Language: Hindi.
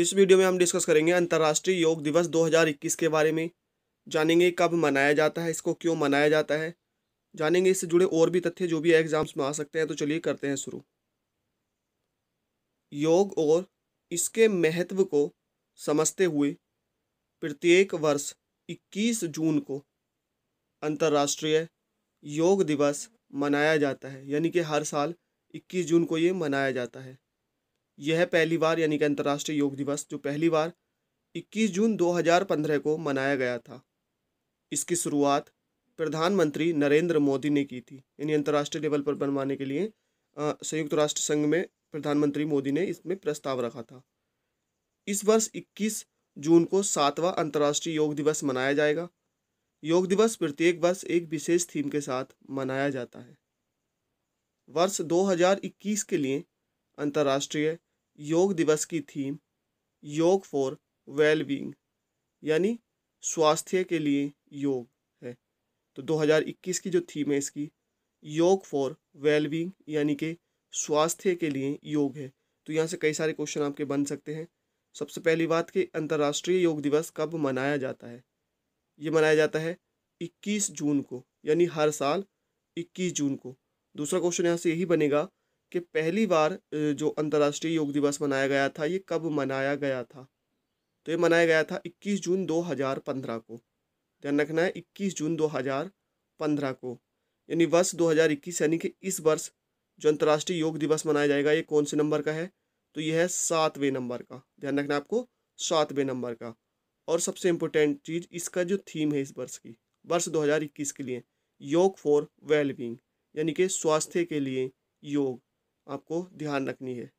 इस वीडियो में हम डिस्कस करेंगे अंतर्राष्ट्रीय योग दिवस 2021 के बारे में जानेंगे कब मनाया जाता है इसको क्यों मनाया जाता है जानेंगे इससे जुड़े और भी तथ्य जो भी एग्जाम्स में आ सकते हैं तो चलिए करते हैं शुरू योग और इसके महत्व को समझते हुए प्रत्येक वर्ष 21 जून को अंतर्राष्ट्रीय योग दिवस मनाया जाता है यानी कि हर साल 21 जून को ये मनाया जाता है यह पहली बार यानी कि अंतर्राष्ट्रीय योग दिवस जो पहली बार 21 जून 2015 को मनाया गया था इसकी शुरुआत प्रधानमंत्री नरेंद्र मोदी ने की थी यानी अंतर्राष्ट्रीय लेवल पर बनवाने के लिए संयुक्त राष्ट्र संघ में प्रधानमंत्री मोदी ने इसमें प्रस्ताव रखा था इस वर्ष 21 जून को सातवां अंतर्राष्ट्रीय योग दिवस मनाया जाएगा योग दिवस प्रत्येक वर्ष एक विशेष थीम के साथ मनाया जाता है वर्ष 2021 के लिए अंतर्राष्ट्रीय योग दिवस की थीम योग फॉर वेलबींग यानी स्वास्थ्य के लिए योग है तो 2021 की जो थीम है इसकी योग फॉर वेलबींग यानी कि स्वास्थ्य के लिए योग है तो यहाँ से कई सारे क्वेश्चन आपके बन सकते हैं सबसे पहली बात कि अंतर्राष्ट्रीय योग दिवस कब मनाया जाता है ये मनाया जाता है 21 जून को यानी हर साल 21 जून को दूसरा क्वेश्चन यहाँ से यही बनेगा कि पहली बार जो अंतर्राष्ट्रीय योग दिवस मनाया गया था ये कब मनाया गया था तो ये मनाया गया था 21 जून 2015 को ध्यान रखना है 21 जून 2015 को यानी वर्ष 2021 यानी कि इस वर्ष जो अंतर्राष्ट्रीय योग दिवस मनाया जाएगा ये कौन से नंबर का है तो यह है सातवें नंबर का ध्यान रखना आपको सातवें नंबर का और सबसे इम्पोर्टेंट चीज़ इसका जो थीम है इस वर्ष की वर्ष 2021 के लिए योग फॉर वेलबींग यानी कि स्वास्थ्य के लिए योग आपको ध्यान रखनी है